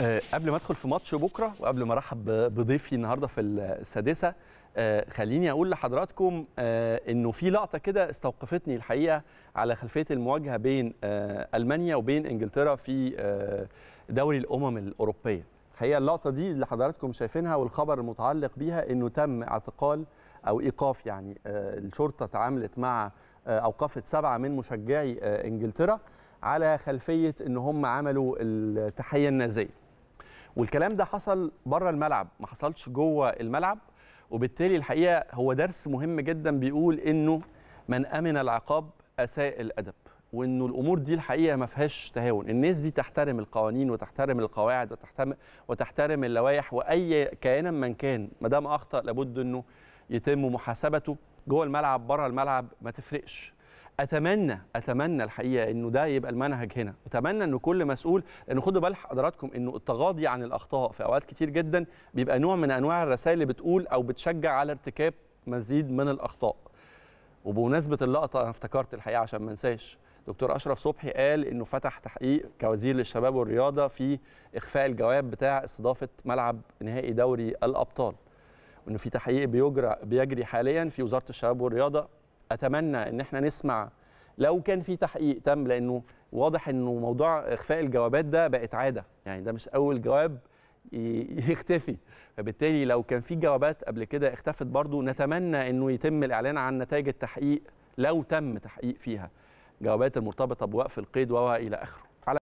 آه، قبل ما ادخل في ماتش بكره وقبل ما ارحب بضيفي النهارده في السادسه آه، خليني اقول لحضراتكم آه، انه في لقطه كده استوقفتني الحقيقه على خلفيه المواجهه بين المانيا وبين انجلترا في دوري الامم الاوروبيه. الحقيقه اللقطه دي اللي حضراتكم شايفينها والخبر المتعلق بيها انه تم اعتقال او ايقاف يعني الشرطه تعاملت مع اوقفت سبعه من مشجعي انجلترا على خلفيه ان هم عملوا التحيه النازيه. والكلام ده حصل بره الملعب ما حصلش جوه الملعب وبالتالي الحقيقه هو درس مهم جدا بيقول انه من امن العقاب اساء الادب وانه الامور دي الحقيقه ما فيهاش تهاون الناس دي تحترم القوانين وتحترم القواعد وتحترم وتحترم اللوائح واي كائنا من كان ما دام اخطا لابد انه يتم محاسبته جوه الملعب بره الملعب ما تفرقش اتمنى اتمنى الحقيقه انه ده يبقى المنهج هنا اتمنى ان كل مسؤول لانه خدوا بال حضراتكم انه التغاضي عن الاخطاء في اوقات كتير جدا بيبقى نوع من انواع الرسائل اللي بتقول او بتشجع على ارتكاب مزيد من الاخطاء وبمناسبه اللقطه انا افتكرت الحقيقه عشان ما انساش دكتور اشرف صبحي قال انه فتح تحقيق كوزير للشباب والرياضه في اخفاء الجواب بتاع استضافه ملعب نهائي دوري الابطال وانه في تحقيق بيجرى بيجري حاليا في وزاره الشباب والرياضه اتمنى ان احنا نسمع لو كان في تحقيق تم لانه واضح انه موضوع اخفاء الجوابات ده بقت عاده يعني ده مش اول جواب يختفي فبالتالي لو كان في جوابات قبل كده اختفت برضو نتمنى انه يتم الاعلان عن نتائج التحقيق لو تم تحقيق فيها جوابات المرتبطه بوقف القيد و الى اخره